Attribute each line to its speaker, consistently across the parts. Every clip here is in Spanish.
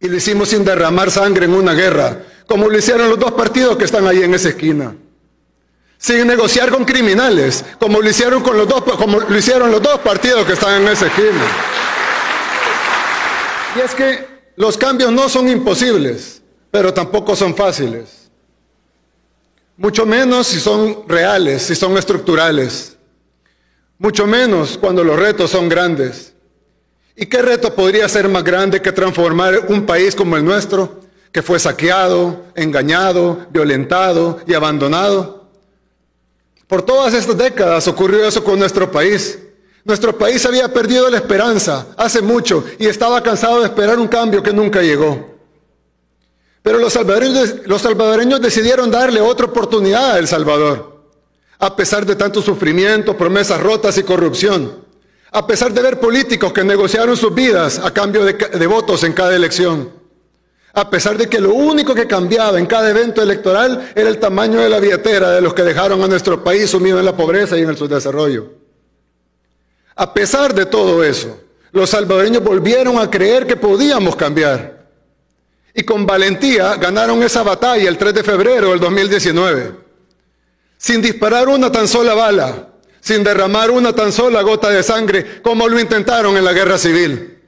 Speaker 1: Y lo hicimos sin derramar sangre en una guerra, como lo hicieron los dos partidos que están ahí en esa esquina. Sin negociar con criminales, como lo hicieron, con los dos, como lo hicieron los dos partidos que están en esa esquina. Y es que los cambios no son imposibles, pero tampoco son fáciles. Mucho menos si son reales, si son estructurales. Mucho menos cuando los retos son grandes. ¿Y qué reto podría ser más grande que transformar un país como el nuestro, que fue saqueado, engañado, violentado y abandonado? Por todas estas décadas ocurrió eso con nuestro país. Nuestro país había perdido la esperanza hace mucho y estaba cansado de esperar un cambio que nunca llegó. Pero los salvadoreños, decidieron darle otra oportunidad a El Salvador, a pesar de tanto sufrimiento, promesas rotas y corrupción. A pesar de ver políticos que negociaron sus vidas a cambio de, votos en cada elección. A pesar de que lo único que cambiaba en cada evento electoral era el tamaño de la billetera de los que dejaron a nuestro país sumido en la pobreza y en el subdesarrollo. A pesar de todo eso, los salvadoreños volvieron a creer que podíamos cambiar. Y con valentía ganaron esa batalla el 3 de febrero del 2019. Sin disparar una tan sola bala, sin derramar una tan sola gota de sangre como lo intentaron en la guerra civil.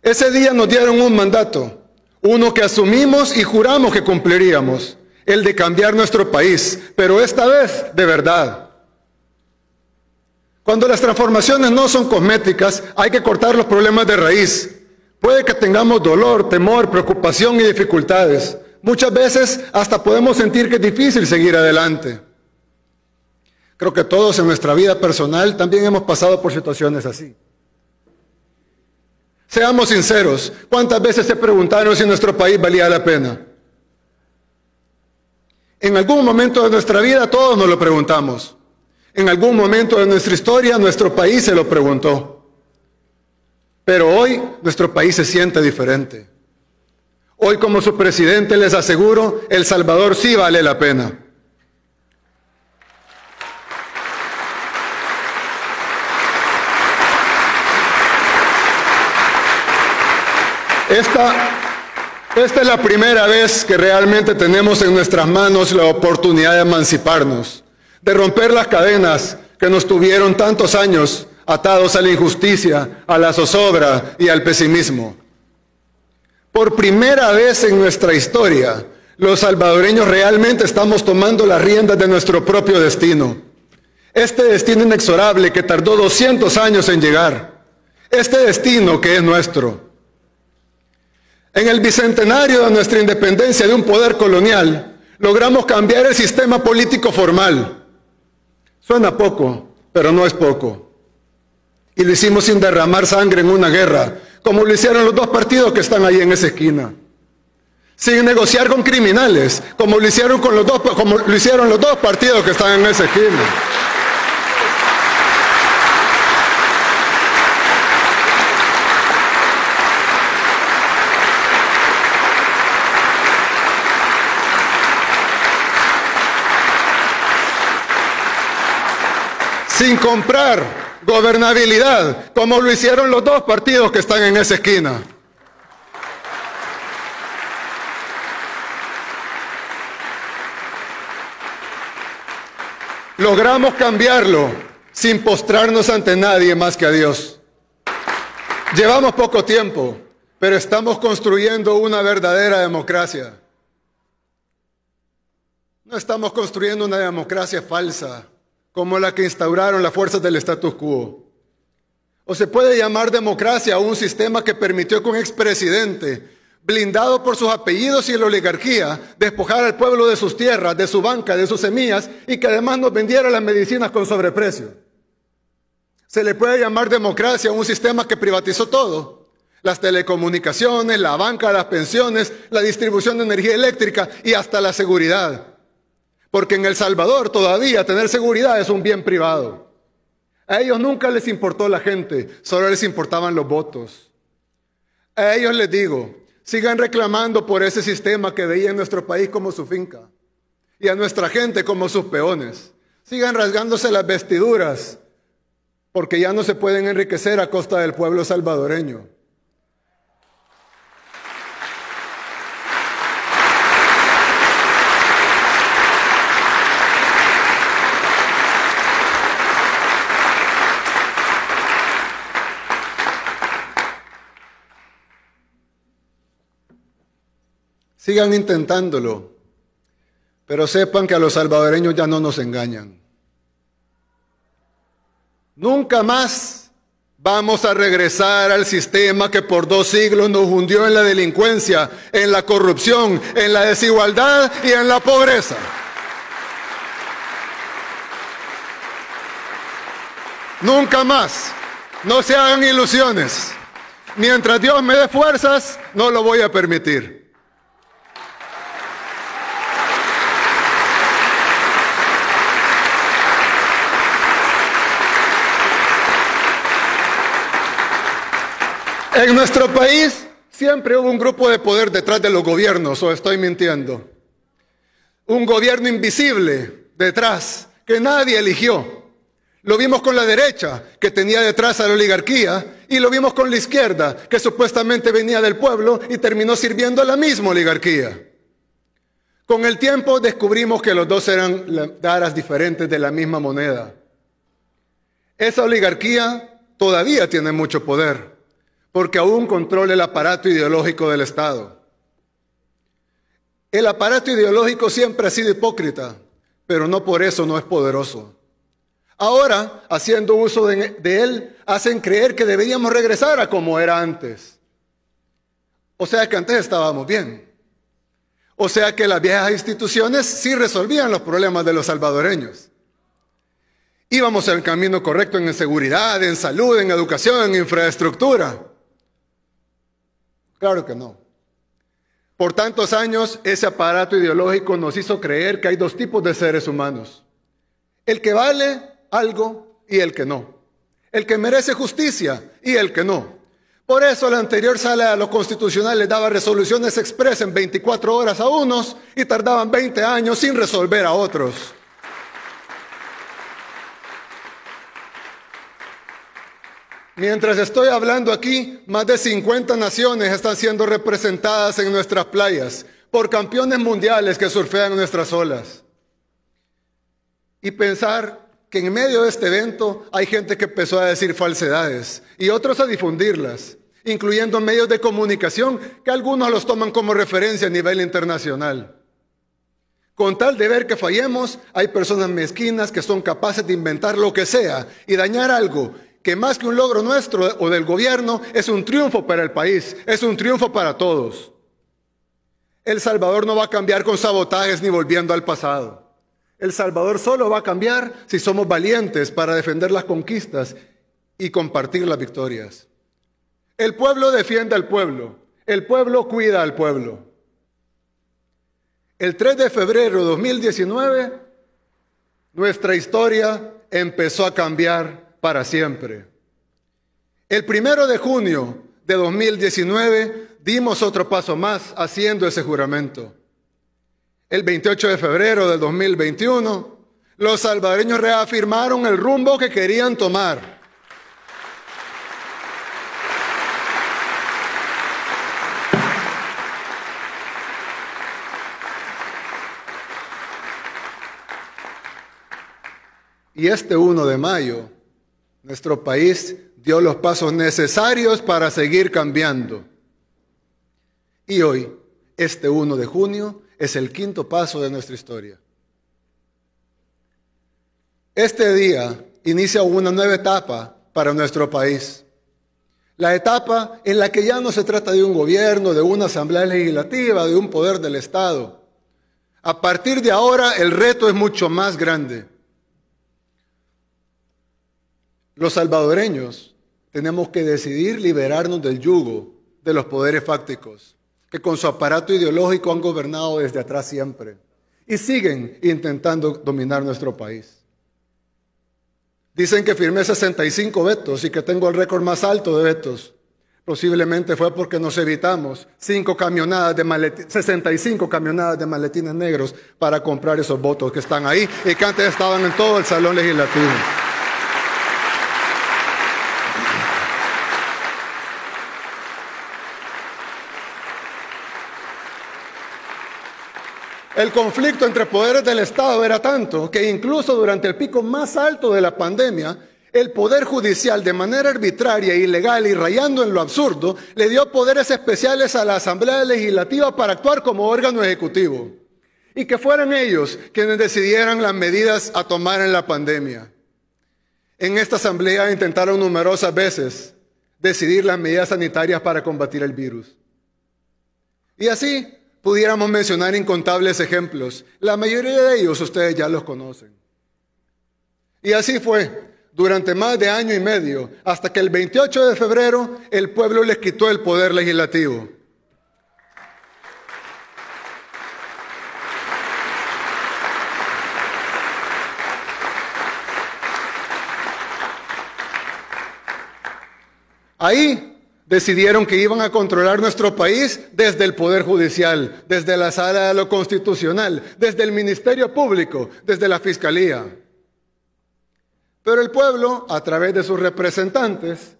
Speaker 1: Ese día nos dieron un mandato, uno que asumimos y juramos que cumpliríamos, el de cambiar nuestro país, pero esta vez de verdad. Cuando las transformaciones no son cosméticas, hay que cortar los problemas de raíz. Puede que tengamos dolor, temor, preocupación y dificultades. Muchas veces hasta podemos sentir que es difícil seguir adelante. Creo que todos en nuestra vida personal también hemos pasado por situaciones así. Seamos sinceros, ¿cuántas veces se preguntaron si nuestro país valía la pena? En algún momento de nuestra vida todos nos lo preguntamos. En algún momento de nuestra historia nuestro país se lo preguntó. Pero hoy nuestro país se siente diferente. Hoy como su presidente les aseguro, El Salvador sí vale la pena. Esta, es la primera vez que realmente tenemos en nuestras manos la oportunidad de emanciparnos, de romper las cadenas que nos tuvieron tantos años atados a la injusticia, a la zozobra y al pesimismo. Por primera vez en nuestra historia, los salvadoreños realmente estamos tomando las riendas de nuestro propio destino. Este destino inexorable que tardó 200 años en llegar. Este destino que es nuestro. En el bicentenario de nuestra independencia de un poder colonial, logramos cambiar el sistema político formal. Suena poco, pero no es poco. Y lo hicimos sin derramar sangre en una guerra, como lo hicieron los dos partidos que están ahí en esa esquina. Sin negociar con criminales, como lo hicieron, con los, dos, como lo hicieron los dos partidos que están en esa esquina. sin comprar gobernabilidad, como lo hicieron los dos partidos que están en esa esquina. Logramos cambiarlo sin postrarnos ante nadie más que a Dios. Llevamos poco tiempo, pero estamos construyendo una verdadera democracia. No estamos construyendo una democracia falsa, como la que instauraron las fuerzas del status quo. O se puede llamar democracia a un sistema que permitió que un expresidente, blindado por sus apellidos y la oligarquía, despojar al pueblo de sus tierras, de su banca, de sus semillas y que además nos vendiera las medicinas con sobreprecio. Se le puede llamar democracia a un sistema que privatizó todo. Las telecomunicaciones, la banca, las pensiones, la distribución de energía eléctrica y hasta la seguridad. Porque en El Salvador todavía tener seguridad es un bien privado. A ellos nunca les importó la gente, solo les importaban los votos. A ellos les digo, sigan reclamando por ese sistema que veía en nuestro país como su finca y a nuestra gente como sus peones. Sigan rasgándose las vestiduras porque ya no se pueden enriquecer a costa del pueblo salvadoreño. Sigan intentándolo, pero sepan que a los salvadoreños ya no nos engañan. Nunca más vamos a regresar al sistema que por dos siglos nos hundió en la delincuencia, en la corrupción, en la desigualdad y en la pobreza. Nunca más. No se hagan ilusiones. Mientras Dios me dé fuerzas, no lo voy a permitir. En nuestro país siempre hubo un grupo de poder detrás de los gobiernos, o estoy mintiendo. Un gobierno invisible detrás, que nadie eligió. Lo vimos con la derecha, que tenía detrás a la oligarquía, y lo vimos con la izquierda, que supuestamente venía del pueblo y terminó sirviendo a la misma oligarquía. Con el tiempo descubrimos que los dos eran aras diferentes de la misma moneda. Esa oligarquía todavía tiene mucho poder porque aún controla el aparato ideológico del Estado. El aparato ideológico siempre ha sido hipócrita, pero no por eso no es poderoso. Ahora, haciendo uso de, él, hacen creer que deberíamos regresar a como era antes. O sea que antes estábamos bien. O sea que las viejas instituciones sí resolvían los problemas de los salvadoreños. Íbamos en el camino correcto en seguridad, en salud, en educación, en infraestructura. Claro que no. Por tantos años ese aparato ideológico nos hizo creer que hay dos tipos de seres humanos. El que vale algo y el que no. El que merece justicia y el que no. Por eso la anterior sala de lo constitucional le daba resoluciones expresas en 24 horas a unos y tardaban 20 años sin resolver a otros. Mientras estoy hablando aquí, más de 50 naciones están siendo representadas en nuestras playas por campeones mundiales que surfean nuestras olas. Y pensar que en medio de este evento hay gente que empezó a decir falsedades y otros a difundirlas, incluyendo medios de comunicación que algunos los toman como referencia a nivel internacional. Con tal de ver que fallemos, hay personas mezquinas que son capaces de inventar lo que sea y dañar algo que más que un logro nuestro o del gobierno, es un triunfo para el país, es un triunfo para todos. El Salvador no va a cambiar con sabotajes ni volviendo al pasado. El Salvador solo va a cambiar si somos valientes para defender las conquistas y compartir las victorias. El pueblo defiende al pueblo, el pueblo cuida al pueblo. El 3 de febrero de 2019, nuestra historia empezó a cambiar para siempre. El primero de junio de 2019 dimos otro paso más haciendo ese juramento. El 28 de febrero del 2021, los salvadoreños reafirmaron el rumbo que querían tomar. Y este 1 de mayo nuestro país dio los pasos necesarios para seguir cambiando. Y hoy, este 1 de junio, es el quinto paso de nuestra historia. Este día inicia una nueva etapa para nuestro país. La etapa en la que ya no se trata de un gobierno, de una asamblea legislativa, de un poder del Estado. A partir de ahora el reto es mucho más grande. Los salvadoreños tenemos que decidir liberarnos del yugo de los poderes fácticos, que con su aparato ideológico han gobernado desde atrás siempre y siguen intentando dominar nuestro país. Dicen que firmé 65 vetos y que tengo el récord más alto de vetos. Posiblemente fue porque nos evitamos cinco camionadas de 65 camionadas de maletines negros para comprar esos votos que están ahí y que antes estaban en todo el salón legislativo. El conflicto entre poderes del Estado era tanto que incluso durante el pico más alto de la pandemia, el Poder Judicial, de manera arbitraria, ilegal y rayando en lo absurdo, le dio poderes especiales a la Asamblea Legislativa para actuar como órgano ejecutivo. Y que fueran ellos quienes decidieran las medidas a tomar en la pandemia. En esta Asamblea intentaron numerosas veces decidir las medidas sanitarias para combatir el virus. Y así, Pudiéramos mencionar incontables ejemplos. La mayoría de ellos ustedes ya los conocen. Y así fue durante más de año y medio, hasta que el 28 de febrero el pueblo les quitó el poder legislativo. Ahí decidieron que iban a controlar nuestro país desde el Poder Judicial, desde la Sala de lo Constitucional, desde el Ministerio Público, desde la Fiscalía. Pero el pueblo, a través de sus representantes,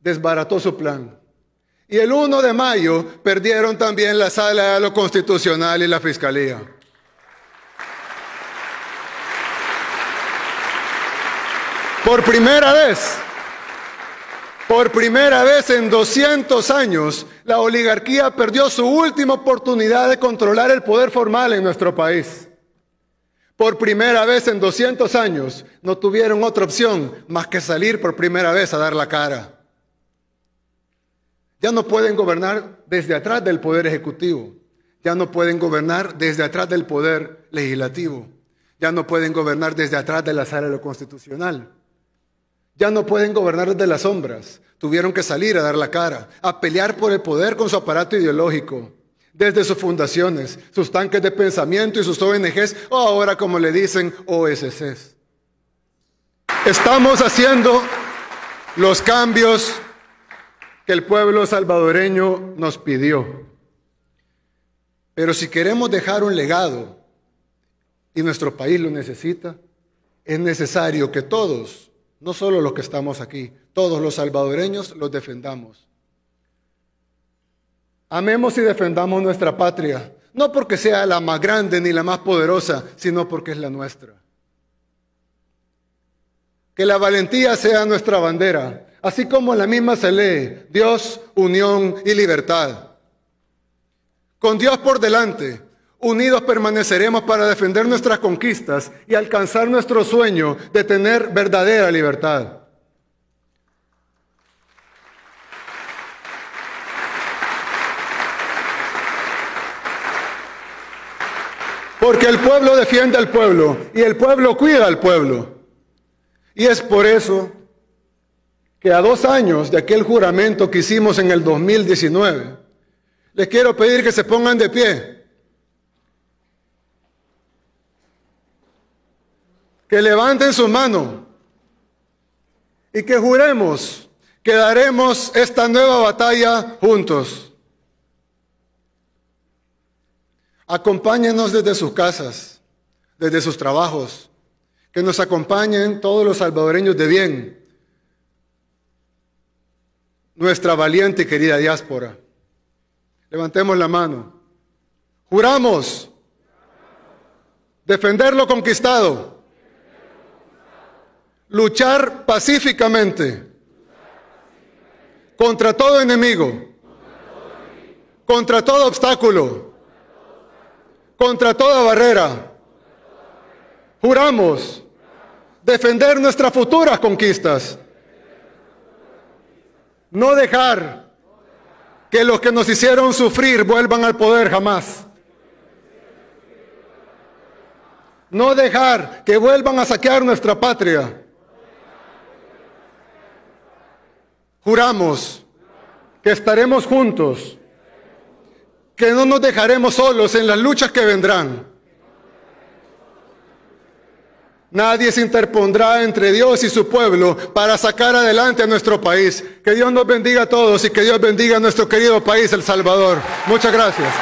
Speaker 1: desbarató su plan. Y el 1 de mayo perdieron también la Sala de lo Constitucional y la Fiscalía. Por primera vez, por primera vez en 200 años, la oligarquía perdió su última oportunidad de controlar el poder formal en nuestro país. Por primera vez en 200 años, no tuvieron otra opción más que salir por primera vez a dar la cara. Ya no pueden gobernar desde atrás del poder ejecutivo, ya no pueden gobernar desde atrás del poder legislativo, ya no pueden gobernar desde atrás de la sala de lo constitucional ya no pueden gobernar desde las sombras. Tuvieron que salir a dar la cara, a pelear por el poder con su aparato ideológico, desde sus fundaciones, sus tanques de pensamiento y sus ONGs, o ahora como le dicen, OSCs. Estamos haciendo los cambios que el pueblo salvadoreño nos pidió. Pero si queremos dejar un legado, y nuestro país lo necesita, es necesario que todos no solo los que estamos aquí, todos los salvadoreños los defendamos. Amemos y defendamos nuestra patria, no porque sea la más grande ni la más poderosa, sino porque es la nuestra. Que la valentía sea nuestra bandera, así como en la misma se lee, Dios, unión y libertad. Con Dios por delante, Unidos permaneceremos para defender nuestras conquistas y alcanzar nuestro sueño de tener verdadera libertad. Porque el pueblo defiende al pueblo y el pueblo cuida al pueblo. Y es por eso que a dos años de aquel juramento que hicimos en el 2019, les quiero pedir que se pongan de pie que levanten su mano y que juremos que daremos esta nueva batalla juntos. Acompáñenos desde sus casas, desde sus trabajos, que nos acompañen todos los salvadoreños de bien, nuestra valiente y querida diáspora. Levantemos la mano. Juramos defender lo conquistado Luchar pacíficamente contra todo enemigo, contra todo obstáculo, contra toda barrera. Juramos defender nuestras futuras conquistas. No dejar que los que nos hicieron sufrir vuelvan al poder jamás. No dejar que vuelvan a saquear nuestra patria. Juramos que estaremos juntos, que no nos dejaremos solos en las luchas que vendrán. Nadie se interpondrá entre Dios y su pueblo para sacar adelante a nuestro país. Que Dios nos bendiga a todos y que Dios bendiga a nuestro querido país, El Salvador. Muchas gracias.